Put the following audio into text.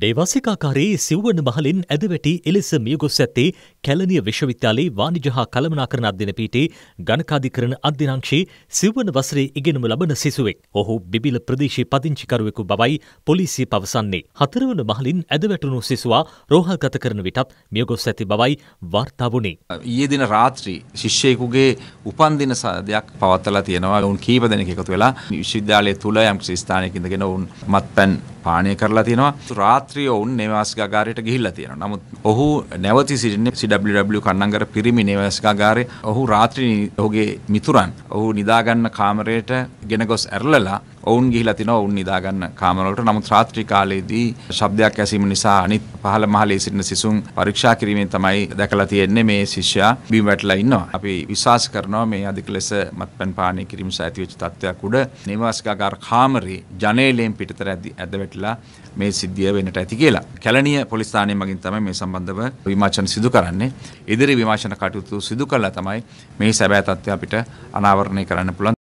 ඩේවාසිකාකාරී සිව්වන මහලින් ඇදවැටි එලෙස මියගොස් ඇත්තේ කැලනිය විශ්වවිද්‍යාලයේ වාණිජ හා කළමනාකරණ අධ්‍යන පීටේ ගණකාධිකරණ අධ්‍යනංශයේ සිව්වන වසරේ ඉගෙනුම ලබන සිසුවෙක්. ඔහු බිබිල ප්‍රදේශයේ පදිංචිකරුවෙකු බවයි පොලිසිය පවසන්නේ. හතරවන මහලින් ඇදවැටුණු සිසුවා රෝහල්ගත කරන විටත් මියගොස් ඇති බවයි වාර්තා වුණේ. ඊයේ දින රාත්‍රී ශිෂ්‍යයෙකුගේ උපන්දින සාදයක් පවත්වලා තියෙනවා. ඔවුන් කීප දෙනෙක් එකතු වෙලා විශ්වවිද්‍යාලය තුල යම් ස්ථානයක ඉඳගෙන ඔවුන් මත්පැන් පානය කරලා තියෙනවා. රාත්‍රියේ ඔවුන් නේවාසිකාගාරයට ගිහිල්ලා තියෙනවා. නමුත් ඔහු නැවති සිටින්නේ CWW කන්නංගර පිරිමි නේවාසිකාගාරයේ. ඔහු රාත්‍රියේ ඔහුගේ මිතුරන් ඔහු නිදාගන්න කාමරයට ගෙන ගොස් ඇරලලා ඔවුන් ගිහිලා තිනවා ඔවුන් නිදා ගන්න කාමරවලට. නමුත් රාත්‍රී කාලයේදී ශබ්දයක් ඇසීම නිසා අනිත් පහළ මහලේ සිටින සිසුන් පරීක්ෂා කිරීමෙන් තමයි දැකලා තියෙන්නේ මේ ශිෂ්‍යයා බිම් වැටලා ඉන්නවා. අපි විශ්වාස කරනවා මේ අධික ලෙස මත්පැන් පානය කිරීම නිසා ඇතිවෙච්ච තත්ත්වයක් උඩ නිවාසිකාගාර කාමරේ ජනේලයෙන් පිටතර ඇද වැටිලා මේ සිද්ධිය වෙන්නට ඇති කියලා. කැලණිය පොලිස් ස්ථානය මගින් තමයි මේ සම්බන්ධව විමර්ශන සිදු කරන්නේ. ඉදිරි විමර්ශන කටයුතු සිදු කළා තමයි මේ සැබෑ තත්ත්වය අපිට අනාවරණය කරන්න පුළුවන්.